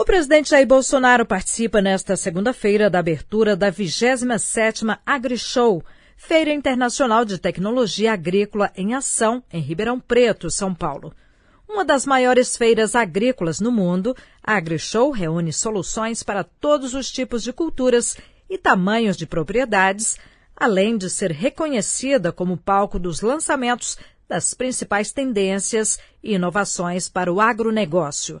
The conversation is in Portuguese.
O presidente Jair Bolsonaro participa nesta segunda-feira da abertura da 27ª AgriShow, Feira Internacional de Tecnologia Agrícola em Ação, em Ribeirão Preto, São Paulo. Uma das maiores feiras agrícolas no mundo, a AgriShow reúne soluções para todos os tipos de culturas e tamanhos de propriedades, além de ser reconhecida como palco dos lançamentos das principais tendências e inovações para o agronegócio.